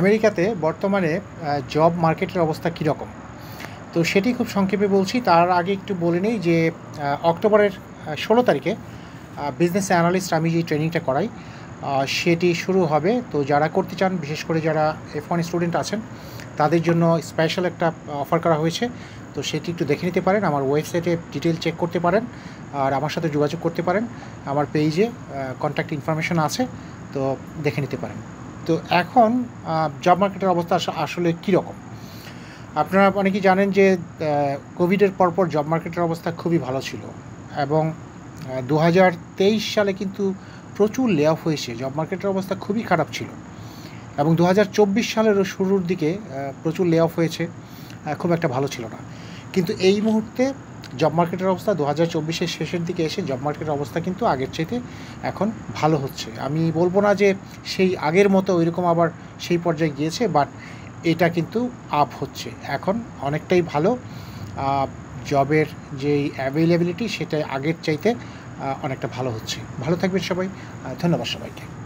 আমেরিকাতে বর্তমানে জব মার্কেটের অবস্থা কীরকম তো সেটি খুব সংক্ষেপে বলছি তার আগে একটু বলে নিই যে অক্টোবরের ষোলো তারিখে বিজনেস অ্যানালিস্ট আমি যে ট্রেনিংটা করাই সেটি শুরু হবে তো যারা করতে চান বিশেষ করে যারা এফ ওয়ান স্টুডেন্ট আছেন তাদের জন্য স্পেশাল একটা অফার করা হয়েছে তো সেটি একটু দেখে নিতে পারেন আমার ওয়েবসাইটে ডিটেল চেক করতে পারেন আর আমার সাথে যোগাযোগ করতে পারেন আমার পেজে কন্ট্যাক্ট ইনফরমেশন আছে তো দেখে নিতে পারেন তো এখন জব মার্কেটের অবস্থা আসলে কীরকম আপনারা অনেকেই জানেন যে কোভিডের পরপর জব মার্কেটের অবস্থা খুবই ভালো ছিল এবং দু সালে কিন্তু প্রচুর লে অফ হয়েছে জব মার্কেটের অবস্থা খুবই খারাপ ছিল এবং দু হাজার সালেরও শুরুর দিকে প্রচুর লে অফ হয়েছে খুব একটা ভালো ছিল না কিন্তু এই মুহূর্তে জব মার্কেটের অবস্থা দু হাজার চব্বিশের শেষের দিকে এসে জব মার্কেটের অবস্থা কিন্তু আগের চাইতে এখন ভালো হচ্ছে আমি বলবো না যে সেই আগের মতো ওইরকম আবার সেই পর্যায়ে গিয়েছে বাট এটা কিন্তু আপ হচ্ছে এখন অনেকটাই ভালো জবের যে অ্যাভেলেবিলিটি সেটা আগের চাইতে অনেকটা ভালো হচ্ছে ভালো থাকবেন সবাই ধন্যবাদ সবাইকে